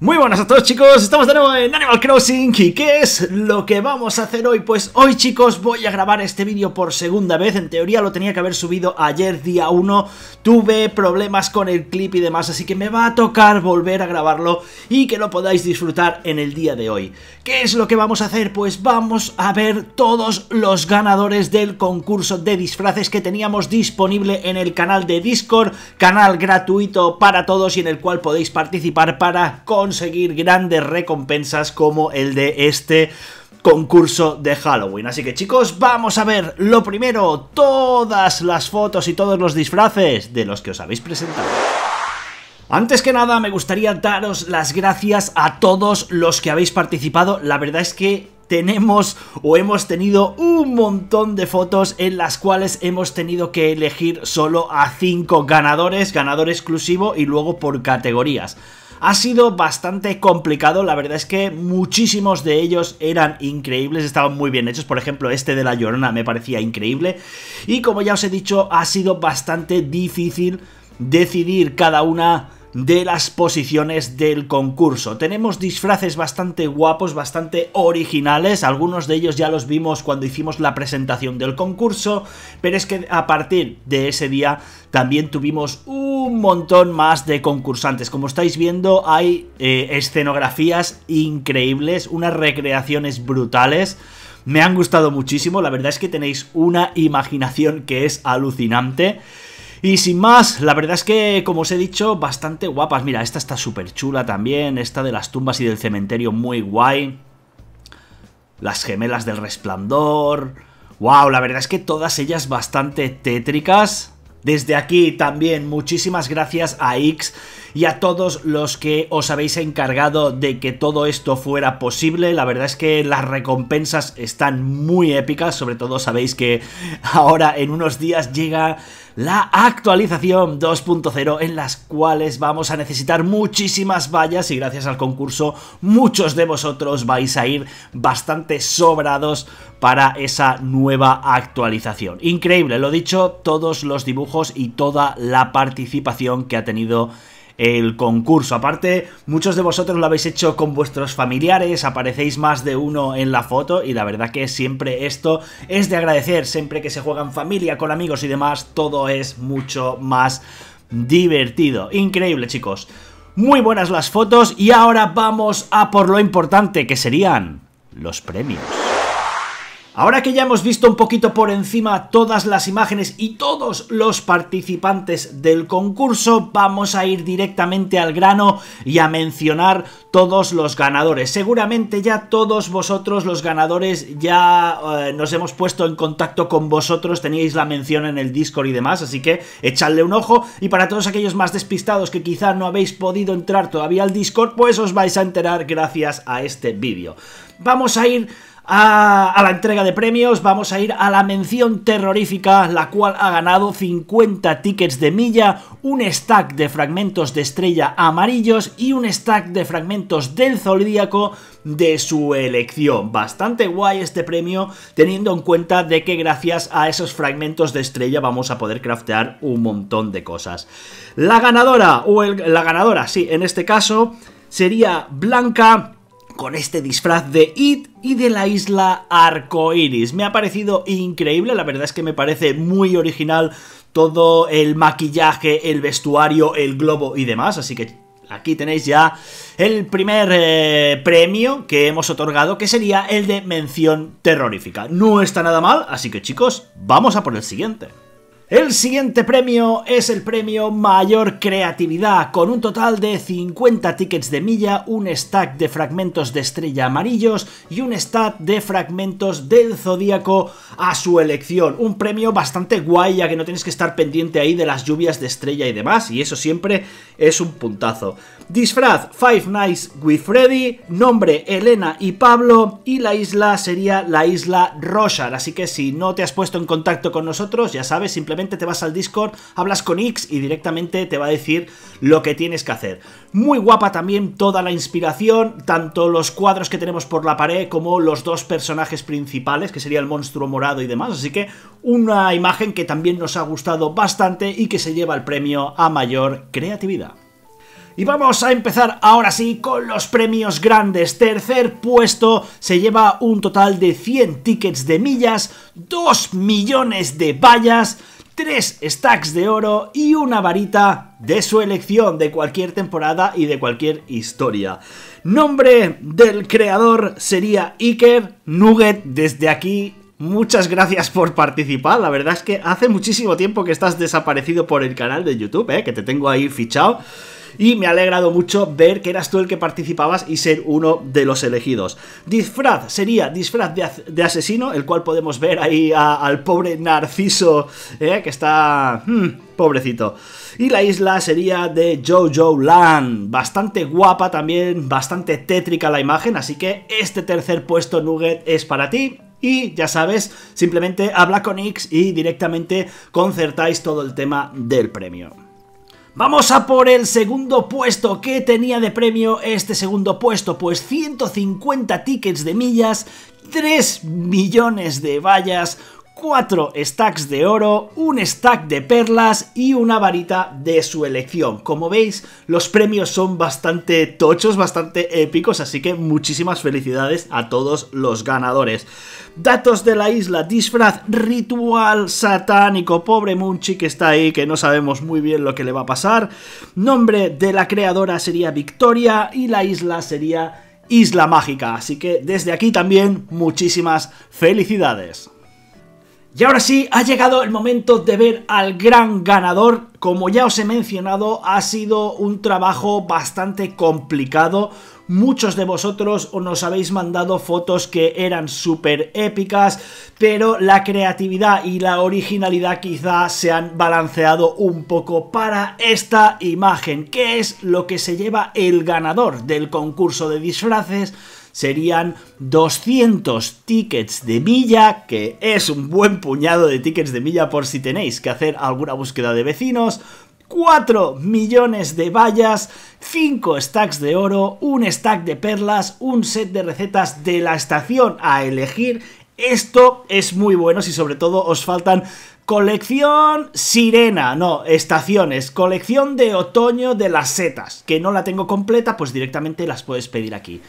Muy buenas a todos chicos, estamos de nuevo en Animal Crossing ¿Y qué es lo que vamos a hacer hoy? Pues hoy chicos voy a grabar este vídeo por segunda vez En teoría lo tenía que haber subido ayer día 1 Tuve problemas con el clip y demás Así que me va a tocar volver a grabarlo Y que lo podáis disfrutar en el día de hoy ¿Qué es lo que vamos a hacer? Pues vamos a ver todos los ganadores del concurso de disfraces Que teníamos disponible en el canal de Discord Canal gratuito para todos y en el cual podéis participar para conseguir grandes recompensas como el de este concurso de Halloween. Así que chicos, vamos a ver lo primero, todas las fotos y todos los disfraces de los que os habéis presentado. Antes que nada me gustaría daros las gracias a todos los que habéis participado, la verdad es que tenemos o hemos tenido un montón de fotos en las cuales hemos tenido que elegir solo a 5 ganadores, ganador exclusivo y luego por categorías ha sido bastante complicado, la verdad es que muchísimos de ellos eran increíbles, estaban muy bien hechos, por ejemplo este de La Llorona me parecía increíble y como ya os he dicho ha sido bastante difícil decidir cada una de las posiciones del concurso. Tenemos disfraces bastante guapos, bastante originales, algunos de ellos ya los vimos cuando hicimos la presentación del concurso, pero es que a partir de ese día también tuvimos un montón más de concursantes. Como estáis viendo hay eh, escenografías increíbles, unas recreaciones brutales, me han gustado muchísimo, la verdad es que tenéis una imaginación que es alucinante. Y sin más, la verdad es que, como os he dicho, bastante guapas. Mira, esta está súper chula también, esta de las tumbas y del cementerio muy guay. Las gemelas del resplandor. Wow, la verdad es que todas ellas bastante tétricas. Desde aquí también muchísimas gracias a X y a todos los que os habéis encargado de que todo esto fuera posible. La verdad es que las recompensas están muy épicas, sobre todo sabéis que ahora en unos días llega la actualización 2.0 en las cuales vamos a necesitar muchísimas vallas y gracias al concurso muchos de vosotros vais a ir bastante sobrados para esa nueva actualización. Increíble, lo dicho, todos los dibujos y toda la participación que ha tenido el concurso. Aparte, muchos de vosotros lo habéis hecho con vuestros familiares, aparecéis más de uno en la foto y la verdad que siempre esto es de agradecer, siempre que se juega en familia, con amigos y demás, todo es mucho más divertido. Increíble, chicos. Muy buenas las fotos y ahora vamos a por lo importante que serían los premios. Ahora que ya hemos visto un poquito por encima todas las imágenes y todos los participantes del concurso, vamos a ir directamente al grano y a mencionar todos los ganadores. Seguramente ya todos vosotros los ganadores ya eh, nos hemos puesto en contacto con vosotros, teníais la mención en el Discord y demás, así que echadle un ojo y para todos aquellos más despistados que quizá no habéis podido entrar todavía al Discord, pues os vais a enterar gracias a este vídeo. Vamos a ir a, la entrega de premios, vamos a ir a la mención terrorífica, la cual ha ganado 50 tickets de milla, un stack de fragmentos de estrella amarillos y un stack de fragmentos del zodíaco de su elección. Bastante guay este premio, teniendo en cuenta de que gracias a esos fragmentos de estrella vamos a poder craftear un montón de cosas. La ganadora, o la ganadora, sí, en este caso sería Blanca con este disfraz de It y de la isla Arcoiris. Me ha parecido increíble, la verdad es que me parece muy original todo el maquillaje, el vestuario, el globo y demás, así que aquí tenéis ya el primer eh, premio que hemos otorgado, que sería el de mención terrorífica. No está nada mal, así que chicos, vamos a por el siguiente. El siguiente premio es el premio Mayor Creatividad, con un total de 50 tickets de milla, un stack de fragmentos de estrella amarillos y un stack de fragmentos del zodíaco a su elección. Un premio bastante guay, ya que no tienes que estar pendiente ahí de las lluvias de estrella y demás, y eso siempre es un puntazo. Disfraz Five Nights with Freddy, nombre Elena y Pablo, y la isla sería la isla Roshar, así que si no te has puesto en contacto con nosotros, ya sabes, simplemente te vas al Discord, hablas con X y directamente te va a decir lo que tienes que hacer. Muy guapa también toda la inspiración, tanto los cuadros que tenemos por la pared como los dos personajes principales, que sería el monstruo morado y demás, así que una imagen que también nos ha gustado bastante y que se lleva el premio a mayor creatividad. Y vamos a empezar ahora sí con los premios grandes. Tercer puesto se lleva un total de 100 tickets de millas, 2 millones de vallas, tres stacks de oro y una varita de su elección de cualquier temporada y de cualquier historia. Nombre del creador sería Iker Nugget. Desde aquí muchas gracias por participar. La verdad es que hace muchísimo tiempo que estás desaparecido por el canal de YouTube, ¿eh? que te tengo ahí fichado. Y me ha alegrado mucho ver que eras tú el que participabas y ser uno de los elegidos. Disfraz sería disfraz de, asesino, el cual podemos ver ahí al pobre Narciso, ¿eh? que está... Hmm, pobrecito. Y la isla sería de Jojo Land. Bastante guapa también, bastante tétrica la imagen, así que este tercer puesto Nugget es para ti y ya sabes, simplemente habla con X y directamente concertáis todo el tema del premio. Vamos a por el segundo puesto. ¿Qué tenía de premio este segundo puesto? Pues 150 tickets de millas, 3 millones de vallas, 4 stacks de oro, un stack de perlas y una varita de su elección. Como veis, los premios son bastante tochos, bastante épicos, así que muchísimas felicidades a todos los ganadores. Datos de la isla, disfraz, ritual satánico, pobre Munchi que está ahí, que no sabemos muy bien lo que le va a pasar. Nombre de la creadora sería Victoria y la isla sería Isla Mágica, así que desde aquí también muchísimas felicidades. Y ahora sí, ha llegado el momento de ver al gran ganador. Como ya os he mencionado, ha sido un trabajo bastante complicado. Muchos de vosotros nos habéis mandado fotos que eran súper épicas, pero la creatividad y la originalidad quizá se han balanceado un poco para esta imagen, que es lo que se lleva el ganador del concurso de disfraces serían 200 tickets de milla, que es un buen puñado de tickets de milla por si tenéis que hacer alguna búsqueda de vecinos, 4 millones de vallas, 5 stacks de oro, un stack de perlas, un set de recetas de la estación a elegir. Esto es muy bueno si sobre todo os faltan colección sirena, no, estaciones, colección de otoño de las setas, que no la tengo completa, pues directamente las puedes pedir aquí.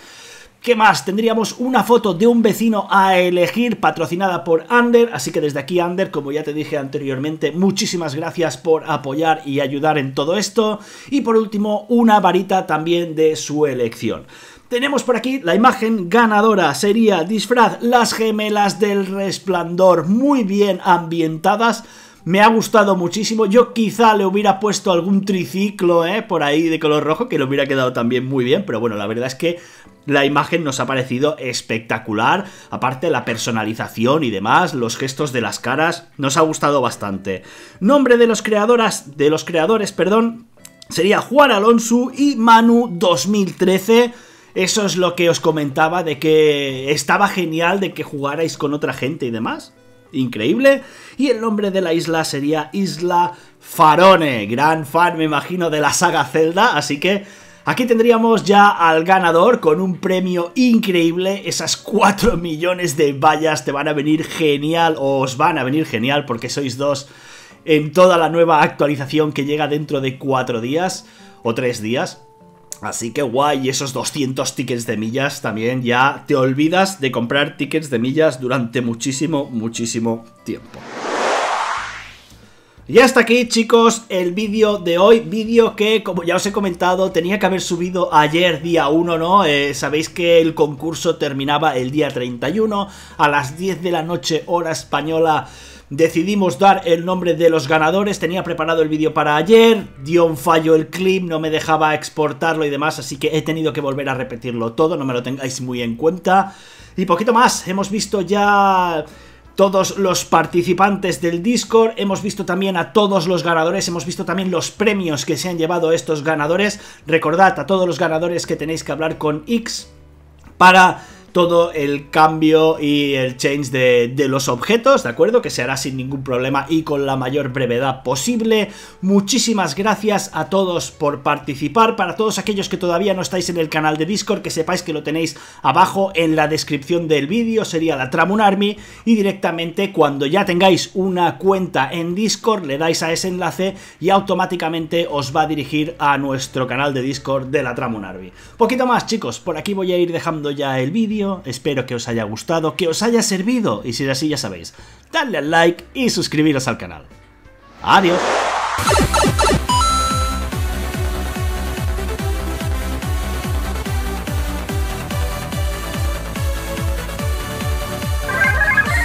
¿Qué más? Tendríamos una foto de un vecino a elegir patrocinada por Ander, así que desde aquí Ander, como ya te dije anteriormente, muchísimas gracias por apoyar y ayudar en todo esto. Y por último, una varita también de su elección. Tenemos por aquí la imagen ganadora, sería disfraz Las gemelas del resplandor, muy bien ambientadas, me ha gustado muchísimo. Yo quizá le hubiera puesto algún triciclo ¿eh? por ahí de color rojo que le hubiera quedado también muy bien, pero bueno, la verdad es que la imagen nos ha parecido espectacular, aparte la personalización y demás, los gestos de las caras, nos ha gustado bastante. Nombre de los creadoras, de los creadores, perdón, sería Juan Alonso y Manu 2013. Eso es lo que os comentaba de que estaba genial de que jugarais con otra gente y demás increíble. Y el nombre de la isla sería Isla Farone. Gran fan, me imagino, de la saga Zelda, así que... Aquí tendríamos ya al ganador con un premio increíble. Esas 4 millones de vallas te van a venir genial, o os van a venir genial porque sois dos en toda la nueva actualización que llega dentro de 4 días o 3 días. Así que guay, esos 200 tickets de millas también ya te olvidas de comprar tickets de millas durante muchísimo, muchísimo tiempo. Y hasta aquí chicos el vídeo de hoy, vídeo que como ya os he comentado tenía que haber subido ayer día 1, ¿no? Eh, sabéis que el concurso terminaba el día 31 a las 10 de la noche hora española decidimos dar el nombre de los ganadores, tenía preparado el vídeo para ayer, dio un fallo el clip, no me dejaba exportarlo y demás, así que he tenido que volver a repetirlo todo, no me lo tengáis muy en cuenta. Y poquito más, hemos visto ya todos los participantes del Discord, hemos visto también a todos los ganadores, hemos visto también los premios que se han llevado estos ganadores. Recordad a todos los ganadores que tenéis que hablar con X para todo el cambio y el change de, los objetos, ¿de acuerdo? Que se hará sin ningún problema y con la mayor brevedad posible. Muchísimas gracias a todos por participar, para todos aquellos que todavía no estáis en el canal de Discord, que sepáis que lo tenéis abajo en la descripción del vídeo, sería la Tramun Army, y directamente cuando ya tengáis una cuenta en Discord, le dais a ese enlace y automáticamente os va a dirigir a nuestro canal de Discord de la Tramun Army. Poquito más chicos, por aquí voy a ir dejando ya el vídeo, espero que os haya gustado, que os haya servido y si es así ya sabéis, dadle al like y suscribiros al canal. Adiós.